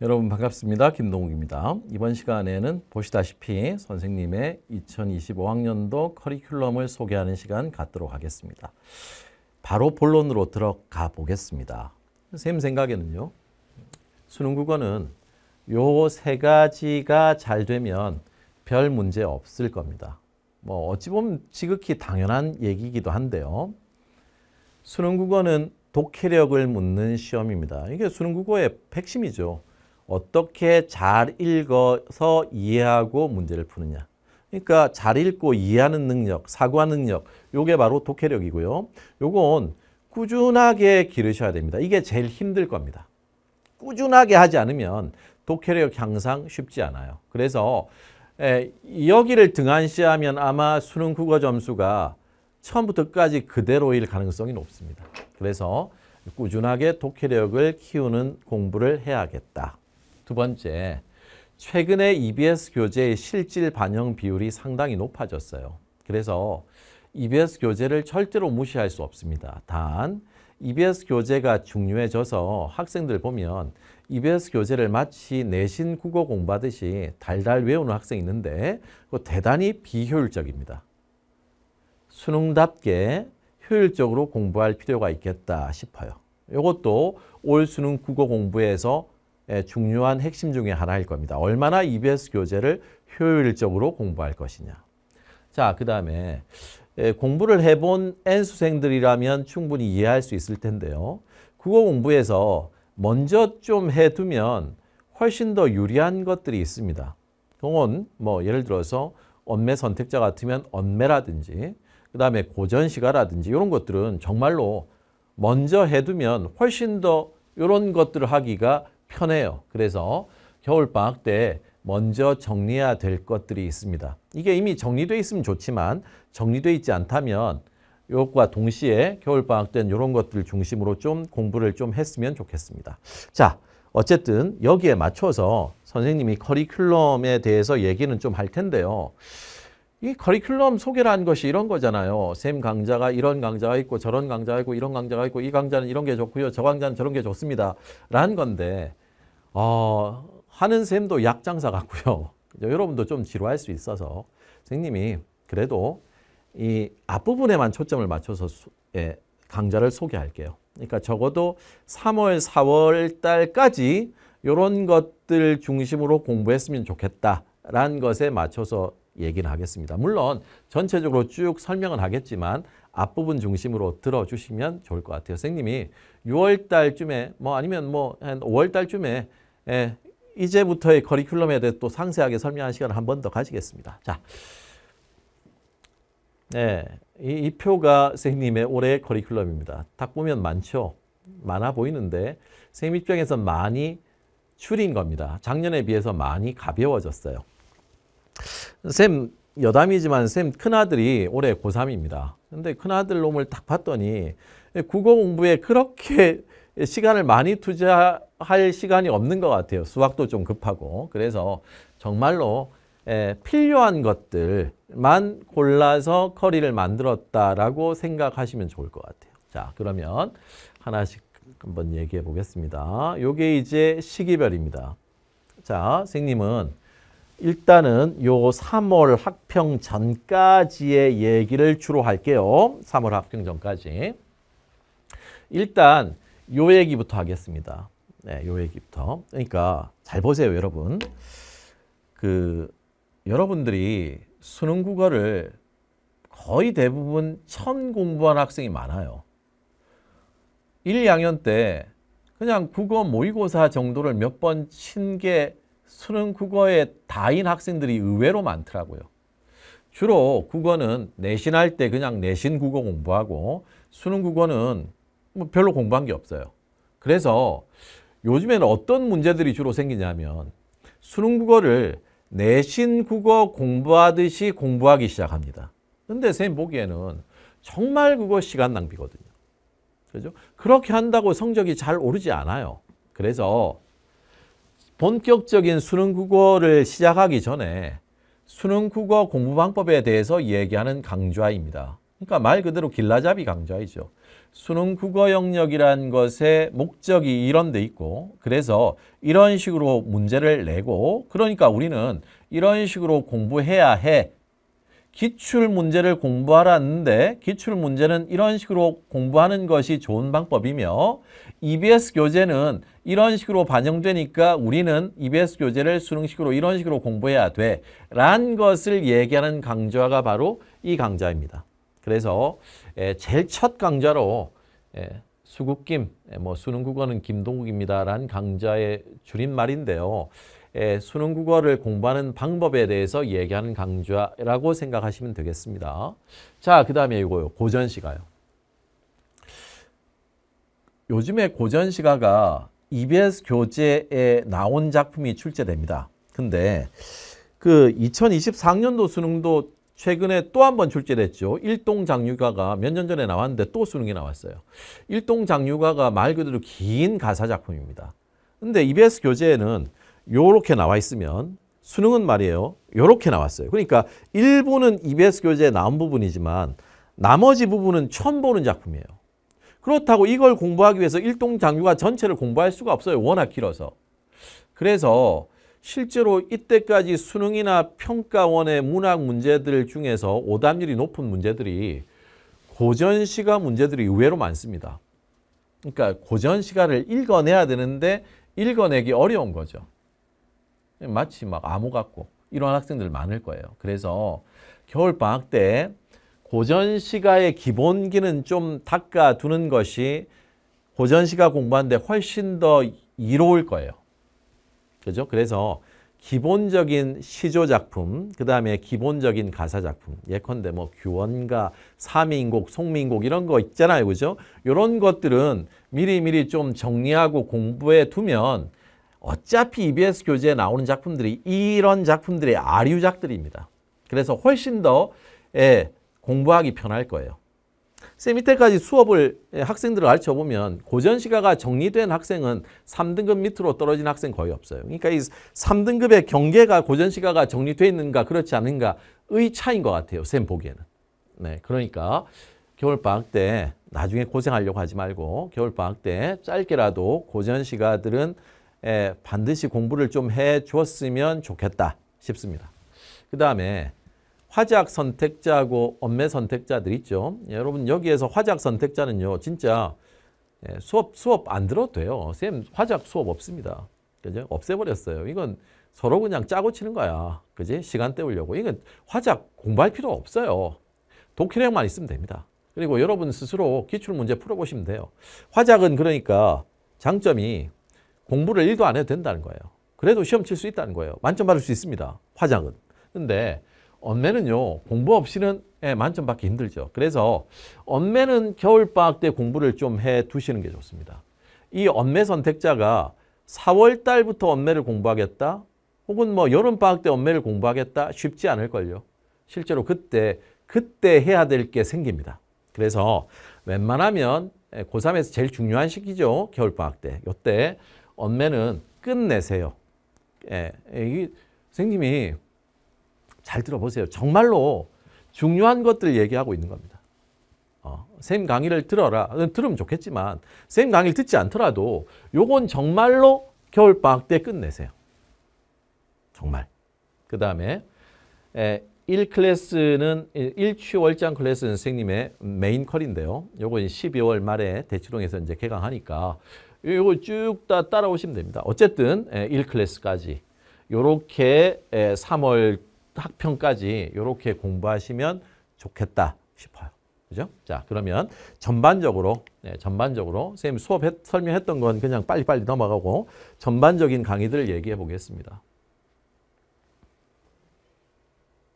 여러분 반갑습니다. 김동욱입니다. 이번 시간에는 보시다시피 선생님의 2025학년도 커리큘럼을 소개하는 시간 갖도록 하겠습니다. 바로 본론으로 들어가 보겠습니다. 쌤 생각에는요. 수능 국어는 요 세 가지가 잘 되면 별 문제 없을 겁니다. 뭐 어찌 보면 지극히 당연한 얘기이기도 한데요. 수능 국어는 독해력을 묻는 시험입니다. 이게 수능 국어의 핵심이죠. 어떻게 잘 읽어서 이해하고 문제를 푸느냐. 그러니까 잘 읽고 이해하는 능력, 사고 능력, 요게 바로 독해력이고요. 요건 꾸준하게 기르셔야 됩니다. 이게 제일 힘들 겁니다. 꾸준하게 하지 않으면 독해력 향상 쉽지 않아요. 그래서 에, 예, 여기를 등한시하면 아마 수능 국어 점수가 처음부터 까지 그대로일 가능성이 높습니다. 그래서 꾸준하게 독해력을 키우는 공부를 해야겠다. 두 번째, 최근에 EBS 교재의 실질 반영 비율이 상당히 높아졌어요. 그래서 EBS 교재를 절대로 무시할 수 없습니다. 단, EBS 교재가 중요해져서 학생들 보면 EBS 교재를 마치 내신 국어 공부하듯이 달달 외우는 학생이 있는데 그 대단히 비효율적입니다. 수능답게 효율적으로 공부할 필요가 있겠다 싶어요. 이것도 올 수능 국어 공부에서 예, 중요한 핵심 중에 하나일 겁니다. 얼마나 EBS 교재를 효율적으로 공부할 것이냐. 자, 그 다음에 예, 공부를 해본 N수생들이라면 충분히 이해할 수 있을 텐데요. 국어 공부에서 먼저 좀 해두면 훨씬 더 유리한 것들이 있습니다. 동원, 뭐 예를 들어서 언매 선택자 같으면 언매라든지 그 다음에 고전시가라든지 이런 것들은 정말로 먼저 해두면 훨씬 더 이런 것들을 하기가 편해요. 그래서 겨울방학 때 먼저 정리해야 될 것들이 있습니다. 이게 이미 정리되어 있으면 좋지만 정리되어 있지 않다면 이것과 동시에 겨울방학 때는 이런 것들을 중심으로 좀 공부를 좀 했으면 좋겠습니다. 자, 어쨌든 여기에 맞춰서 선생님이 커리큘럼에 대해서 얘기는 좀 할 텐데요. 이 커리큘럼 소개라는 것이 이런 거잖아요. 샘 강자가 이런 강자가 있고 저런 강자가 있고 이런 강자가 있고 이 강자는 이런 게 좋고요. 저 강자는 저런 게 좋습니다. 라는 건데 어, 하는 셈도 약장사 같고요. 여러분도 좀 지루할 수 있어서 선생님이 그래도 이 앞부분에만 초점을 맞춰서 소, 예, 강좌를 소개할게요. 그러니까 적어도 3월, 4월 달까지 이런 것들 중심으로 공부했으면 좋겠다라는 것에 맞춰서 얘기를 하겠습니다. 물론 전체적으로 쭉 설명은 하겠지만 앞부분 중심으로 들어주시면 좋을 것 같아요. 선생님이 6월 달쯤에 뭐 아니면 뭐 한 5월 달쯤에 예, 이제부터의 커리큘럼에 대해 또 상세하게 설명하 시간을 한 번 더 가지겠습니다. 자, 예, 이, 이 표가 선생님의 올해 커리큘럼입니다. 딱 보면 많죠. 많아 보이는데 선생님 입장에서 많이 줄인 겁니다. 작년에 비해서 많이 가벼워졌어요. 쌤 여담이지만 쌤 큰아들이 올해 고3입니다. 근데 큰아들 놈을 딱 봤더니 국어 공부에 그렇게 시간을 많이 투자할 시간이 없는 것 같아요. 수학도 좀 급하고. 그래서 정말로 필요한 것들만 골라서 커리를 만들었다라고 생각하시면 좋을 것 같아요. 자, 그러면 하나씩 한번 얘기해 보겠습니다. 요게 이제 시기별입니다. 자, 선생님은 일단은 요 3월 학평 전까지의 얘기를 주로 할게요. 3월 학평 전까지. 일단 요 얘기부터 하겠습니다. 네, 요 얘기부터. 그러니까 잘 보세요, 여러분. 그 여러분들이 수능 국어를 거의 대부분 처음 공부한 학생이 많아요. 1, 2학년 때 그냥 국어 모의고사 정도를 몇번친게 수능 국어에 다인 학생들이 의외로 많더라고요. 주로 국어는 내신할 때 그냥 내신 국어 공부하고 수능 국어는 뭐 별로 공부한 게 없어요. 그래서 요즘에는 어떤 문제들이 주로 생기냐면 수능 국어를 내신 국어 공부하듯이 공부하기 시작합니다. 근데 선생님 보기에는 정말 그거 시간 낭비거든요. 그죠? 렇 그렇게 한다고 성적이 잘 오르지 않아요. 그래서 본격적인 수능 국어를 시작하기 전에 수능 국어 공부 방법에 대해서 얘기하는 강좌입니다. 그러니까 말 그대로 길라잡이 강좌이죠. 수능 국어 영역이란 것의 목적이 이런 데 있고 그래서 이런 식으로 문제를 내고 그러니까 우리는 이런 식으로 공부해야 해 기출 문제를 공부하라는데 기출 문제는 이런 식으로 공부하는 것이 좋은 방법이며 EBS 교재는 이런 식으로 반영되니까 우리는 EBS 교재를 수능식으로 이런 식으로 공부해야 돼 라는 것을 얘기하는 강좌가 바로 이 강좌입니다. 그래서 예, 제일 첫 강좌로 예, 수국김, 예, 뭐 수능 국어는 김동국입니다라는 강좌의 줄임말인데요. 예, 수능 국어를 공부하는 방법에 대해서 얘기하는 강좌라고 생각하시면 되겠습니다. 자, 그 다음에 이거요. 고전시가요. 요즘에 고전시가가 EBS 교재에 나온 작품이 출제됩니다. 근데 그 2023년도 수능도 최근에 또 한 번 출제됐죠. 일동 장유가가 몇 년 전에 나왔는데 또 수능이 나왔어요. 일동 장유가가 말 그대로 긴 가사 작품입니다. 근데 EBS 교재에는 요렇게 나와 있으면 수능은 말이에요. 요렇게 나왔어요. 그러니까 일부는 EBS 교재에 나온 부분이지만 나머지 부분은 처음 보는 작품이에요. 그렇다고 이걸 공부하기 위해서 일동 장유가 전체를 공부할 수가 없어요. 워낙 길어서. 그래서 실제로 이때까지 수능이나 평가원의 문학 문제들 중에서 오답률이 높은 문제들이 고전시가 문제들이 의외로 많습니다. 그러니까 고전시가를 읽어내야 되는데 읽어내기 어려운 거죠. 마치 막 암호 같고 이런 학생들 많을 거예요. 그래서 겨울 방학 때 고전 시가의 기본기는 좀 닦아두는 것이 고전 시가 공부하는데 훨씬 더 이로울 거예요. 그죠? 그래서 기본적인 시조 작품, 그 다음에 기본적인 가사 작품, 예컨대 뭐 규원가, 사미곡 송민곡 이런 거 있잖아요. 그죠? 이런 것들은 미리미리 좀 정리하고 공부해 두면 어차피 EBS 교재에 나오는 작품들이 이런 작품들의 아류작들입니다. 그래서 훨씬 더 예, 공부하기 편할 거예요. 쌤 밑에까지 수업을 예, 학생들을 가르쳐보면 고전시가가 정리된 학생은 3등급 밑으로 떨어진 학생 거의 없어요. 그러니까 이 3등급의 경계가 고전시가가 정리되 있는가 그렇지 않은가의 차인 것 같아요. 쌤 보기에는. 네, 그러니까 겨울방학 때 나중에 고생하려고 하지 말고 겨울방학 때 짧게라도 고전시가들은 예, 반드시 공부를 좀 해줬으면 좋겠다 싶습니다. 그 다음에 화작 선택자하고 엄매 선택자들 있죠. 예, 여러분 여기에서 화작 선택자는요. 진짜 예, 수업 수업 안 들어도 돼요. 쌤 화작 수업 없습니다. 그죠? 없애버렸어요. 이건 서로 그냥 짜고 치는 거야. 그지? 시간 때우려고. 이건 화작 공부할 필요 없어요. 독해력만 있으면 됩니다. 그리고 여러분 스스로 기출 문제 풀어보시면 돼요. 화작은 그러니까 장점이 공부를 1도 안 해도 된다는 거예요. 그래도 시험 칠 수 있다는 거예요. 만점 받을 수 있습니다. 화장은. 근데 언매는요 공부 없이는 예, 만점 받기 힘들죠. 그래서 언매는 겨울방학 때 공부를 좀 해 두시는 게 좋습니다. 이 언매 선택자가 4월 달부터 언매를 공부하겠다 혹은 뭐 여름방학 때 언매를 공부하겠다 쉽지 않을걸요. 실제로 그때 그때 해야 될 게 생깁니다. 그래서 웬만하면 예, 고3에서 제일 중요한 시기죠. 겨울방학 때. 요때 언매는 끝내세요. 예, 이 선생님이 잘 들어보세요. 정말로 중요한 것들 얘기하고 있는 겁니다. 어, 쌤 강의를 들어라. 어, 들으면 좋겠지만 쌤 강의를 듣지 않더라도 요건 정말로 겨울방학 때 끝내세요. 정말. 그 다음에 1클래스는 예, 1취월장 클래스는 선생님의 메인 컬인데요. 요건 12월 말에 대치동에서 이제 개강하니까 이거 쭉 다 따라오시면 됩니다. 어쨌든 1클래스까지 예, 이렇게 3월 예, 학평까지 이렇게 공부하시면 좋겠다 싶어요. 그죠? 자, 그러면 전반적으로, 네, 전반적으로, 선생님 수업 설명했던 건 그냥 빨리빨리 넘어가고, 전반적인 강의들을 얘기해 보겠습니다.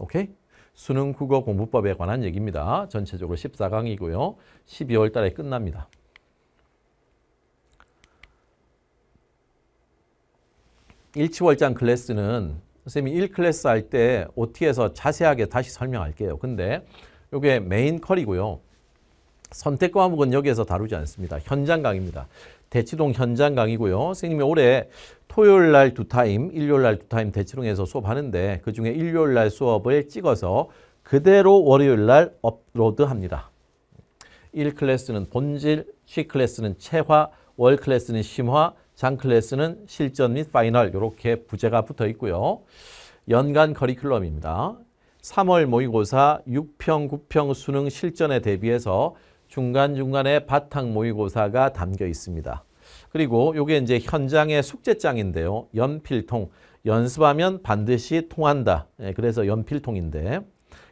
오케이? 수능 국어 공부법에 관한 얘기입니다. 전체적으로 14강이고요. 12월 달에 끝납니다. 일치월장 클래스는 선생님이 1클래스 할 때 OT에서 자세하게 다시 설명할게요. 근데 이게 메인 컬이고요. 선택 과목은 여기에서 다루지 않습니다. 현장 강입니다. 대치동 현장 강이고요. 선생님이 올해 토요일 날 두 타임, 일요일 날 두 타임 대치동에서 수업하는데 그중에 일요일 날 수업을 찍어서 그대로 월요일 날 업로드합니다. 1클래스는 본질, C클래스는 체화, 월클래스는 심화, 장클래스는 실전 및 파이널 이렇게 부제가 붙어 있고요. 연간 커리큘럼입니다. 3월 모의고사 6평, 9평 수능 실전에 대비해서 중간중간에 바탕 모의고사가 담겨 있습니다. 그리고 이게 이제 현장의 숙제장인데요. 연필통. 연습하면 반드시 통한다. 예, 그래서 연필통인데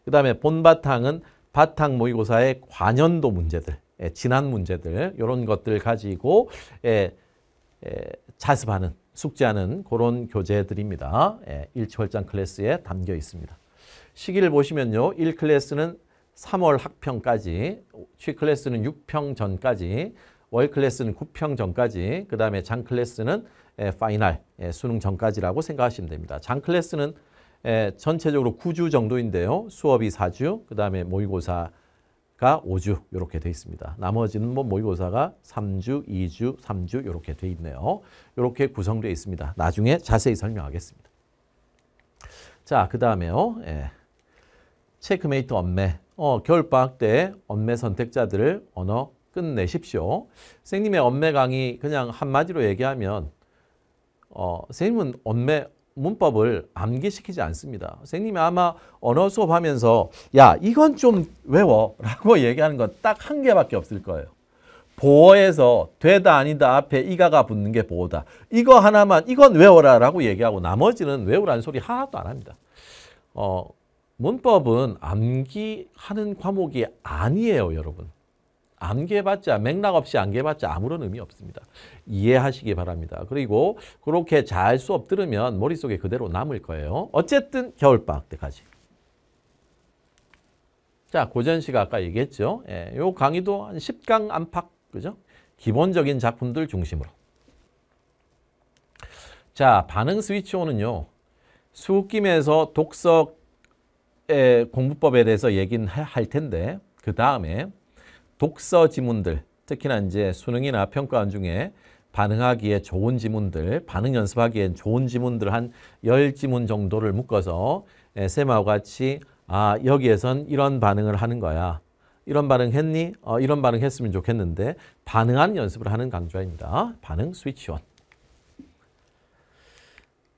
그 다음에 본바탕은 바탕 모의고사의 관연도 문제들, 예, 지난 문제들 이런 것들 가지고 예, 자습하는 숙제하는 그런 교재들입니다. 예, 1월장 클래스에 담겨 있습니다. 시기를 보시면요. 1클래스는 3월 학평까지, 취클래스는 6평 전까지, 월클래스는 9평 전까지, 그 다음에 장클래스는 예, 파이널, 예, 수능 전까지라고 생각하시면 됩니다. 장클래스는 예, 전체적으로 9주 정도인데요. 수업이 4주, 그 다음에 모의고사 가 5주 이렇게 돼 있습니다. 나머지는 뭐 모의고사가 3주, 2주, 3주 이렇게 돼 있네요. 이렇게 구성되어 있습니다. 나중에 자세히 설명하겠습니다. 자, 그 다음에요. 예. 체크메이트 언매. 어, 겨울방학 때 언매 선택자들을 언어 끝내십시오. 선생님의 언매 강의 그냥 한마디로 얘기하면 어, 선생님은 언매 문법을 암기시키지 않습니다. 선생님이 아마 언어 수업하면서 야 이건 좀 외워 라고 얘기하는 건 딱 한 개밖에 없을 거예요. 보어에서 되다 아니다 앞에 이가가 붙는 게 보어다. 이거 하나만 이건 외워라 라고 얘기하고 나머지는 외우라는 소리 하나도 안 합니다. 어, 문법은 암기하는 과목이 아니에요 여러분. 암기해봤자 맥락 없이 암기해봤자 아무런 의미 없습니다. 이해하시기 바랍니다. 그리고 그렇게 잘 수업 들으면 머릿속에 그대로 남을 거예요. 어쨌든 겨울방학 때까지. 자, 고전 씨가 아까 얘기했죠. 예, 요 강의도 한 10강 안팎, 그죠? 기본적인 작품들 중심으로. 자, 반응 스위치온은요. 수욱김에서 독서의 공부법에 대해서 얘기할 텐데 그 다음에 독서 지문들, 특히나 이제 수능이나 평가원 중에 반응하기에 좋은 지문들, 반응 연습하기엔 좋은 지문들 한 열지문 정도를 묶어서 예, 쌤하고 같이 아 여기에선 이런 반응을 하는 거야. 이런 반응 했니? 어, 이런 반응 했으면 좋겠는데 반응하는 연습을 하는 강좌입니다. 반응 스위치온.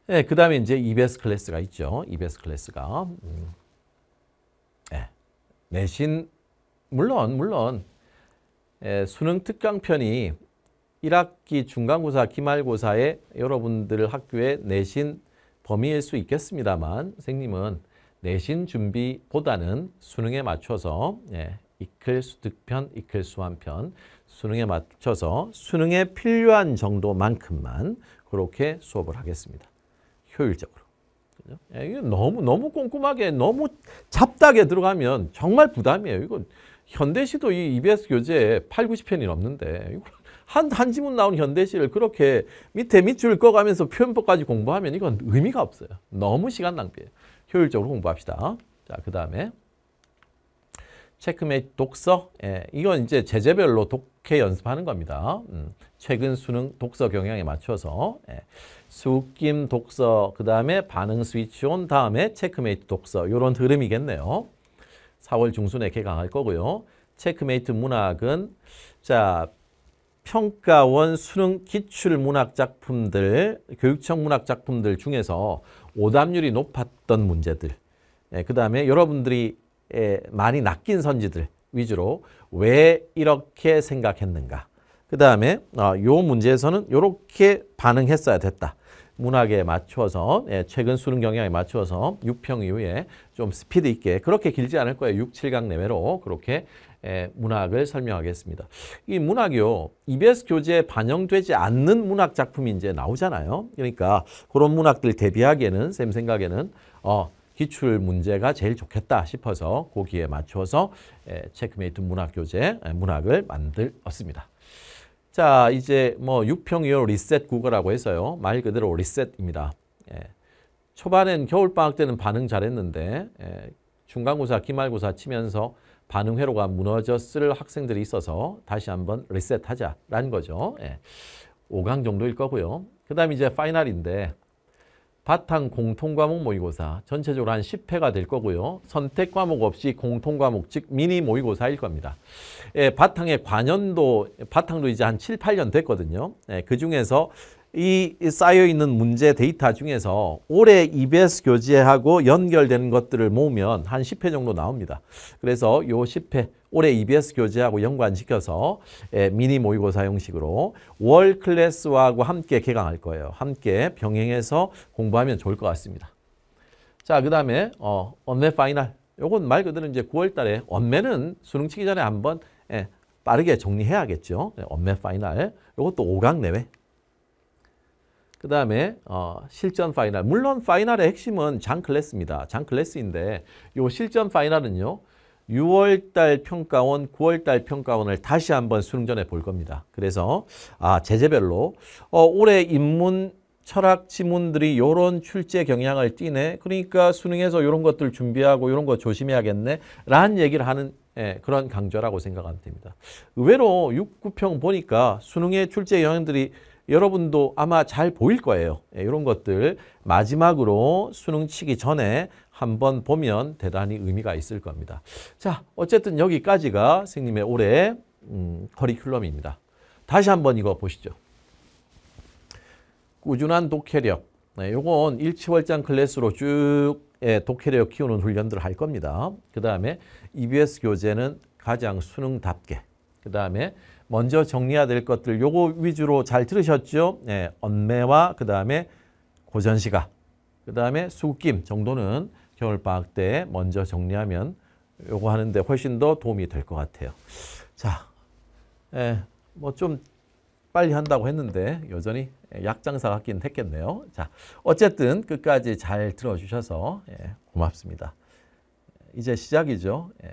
네, 예, 그 다음에 이제 EBS 클래스가 있죠. EBS 클래스가. 음. 네, 내신 물론 물론 예, 수능 특강편이 1학기 중간고사, 기말고사에 여러분들 학교에 내신 범위일 수 있겠습니다만 선생님은 내신 준비보다는 수능에 맞춰서 예, 이클수 득편, 이클수 한편 수능에 맞춰서 수능에 필요한 정도만큼만 그렇게 수업을 하겠습니다. 효율적으로. 그죠? 예, 이게 너무 너무 꼼꼼하게 너무 잡다하게 들어가면 정말 부담이에요. 이건 현대시도 이 EBS 교재에 8, 90편이 넘는데 한, 한 지문 나온 현대시를 그렇게 밑에 밑줄 꺼가면서 표현법까지 공부하면 이건 의미가 없어요. 너무 시간 낭비예요. 효율적으로 공부합시다. 자, 그 다음에 체크메이트 독서. 예, 이건 이제 제재별로 독해 연습하는 겁니다. 음, 최근 수능 독서 경향에 맞춰서 예, 숙김 독서, 그 다음에 반응 스위치 온 다음에 체크메이트 독서 이런 흐름이겠네요. 4월 중순에 개강할 거고요. 체크메이트 문학은 자 평가원 수능 기출 문학 작품들, 교육청 문학 작품들 중에서 오답률이 높았던 문제들, 예, 그 다음에 여러분들이 예, 많이 낚인 선지들 위주로 왜 이렇게 생각했는가. 그 다음에 어, 요 문제에서는 이렇게 반응했어야 됐다. 문학에 맞춰서 예, 최근 수능 경향에 맞춰서 6평 이후에 좀 스피드 있게 그렇게 길지 않을 거예요. 6, 7강 내외로 그렇게 예, 문학을 설명하겠습니다. 이 문학이요. EBS 교재에 반영되지 않는 문학 작품이 이제 나오잖아요. 그러니까 그런 문학들 대비하기에는 쌤 생각에는 어, 기출 문제가 제일 좋겠다 싶어서 거기에 맞춰서 예, 체크메이트 문학 교재 예, 문학을 만들었습니다. 자, 이제 뭐 6평이요. 리셋 국어라고 해서요. 말 그대로 리셋입니다. 예. 초반엔 겨울방학 때는 반응 잘했는데 예. 중간고사, 기말고사 치면서 반응 회로가 무너졌을 학생들이 있어서 다시 한번 리셋하자라는 거죠. 예. 5강 정도일 거고요. 그다음 이제 파이널인데 바탕 공통과목 모의고사 전체적으로 한 10회가 될 거고요. 선택 과목 없이 공통과목 즉 미니 모의고사일 겁니다. 예, 바탕의 관연도 바탕도 이제 한 7, 8년 됐거든요. 예, 그중에서 이 쌓여 있는 문제 데이터 중에서 올해 EBS 교재하고 연결되는 것들을 모으면 한 10회 정도 나옵니다. 그래서 요 10회 올해 EBS 교재하고 연관시켜서 예, 미니 모의고사 형식으로 월클래스와 함께 개강할 거예요. 함께 병행해서 공부하면 좋을 것 같습니다. 자, 그 다음에 어, 언매 파이널. 요건 말 그대로 이제 9월 달에 언매는 수능 치기 전에 한번 예, 빠르게 정리해야겠죠. 예, 언매 파이널. 요것도 5강 내외. 그 다음에 어, 실전 파이널. 물론 파이널의 핵심은 장 클래스입니다. 장 클래스인데 요 실전 파이널은요. 6월달 평가원, 9월달 평가원을 다시 한번 수능전에 볼 겁니다. 그래서 아 제재별로 어, 올해 인문 철학 지문들이 요런 출제 경향을 띠네. 그러니까 수능에서 요런 것들 준비하고 요런거 조심해야겠네. 라는 얘기를 하는 예, 그런 강좌라고 생각하면 됩니다. 의외로 6, 9평 보니까 수능의 출제 영향들이 여러분도 아마 잘 보일 거예요. 예, 이런 것들 마지막으로 수능 치기 전에 한번 보면 대단히 의미가 있을 겁니다. 자, 어쨌든 여기까지가 선생님의 올해 음, 커리큘럼입니다. 다시 한번 이거 보시죠. 꾸준한 독해력. 네, 요건 일치월장 클래스로 쭉 예, 독해력 키우는 훈련들을 할 겁니다. 그 다음에 EBS 교재는 가장 수능답게 그 다음에 먼저 정리해야 될 것들 요거 위주로 잘 들으셨죠? 네, 언매와 그 다음에 고전시가 그 다음에 수김 정도는 겨울방학 때 먼저 정리하면 요거 하는데 훨씬 더 도움이 될 것 같아요. 자, 예, 뭐좀 빨리 한다고 했는데 여전히 약장사 같긴 했겠네요. 자, 어쨌든 끝까지 잘 들어주셔서 예, 고맙습니다. 이제 시작이죠. 예,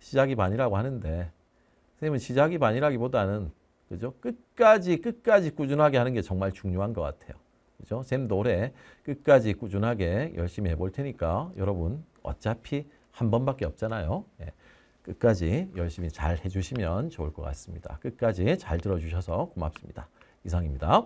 시작이 반이라고 하는데 선생님은 시작이 반이라기보다는 그죠? 끝까지 끝까지 꾸준하게 하는 게 정말 중요한 것 같아요. 그죠? 쌤도 올해 끝까지 꾸준하게 열심히 해볼 테니까 여러분 어차피 한 번밖에 없잖아요. 예. 끝까지 열심히 잘 해주시면 좋을 것 같습니다. 끝까지 잘 들어주셔서 고맙습니다. 이상입니다.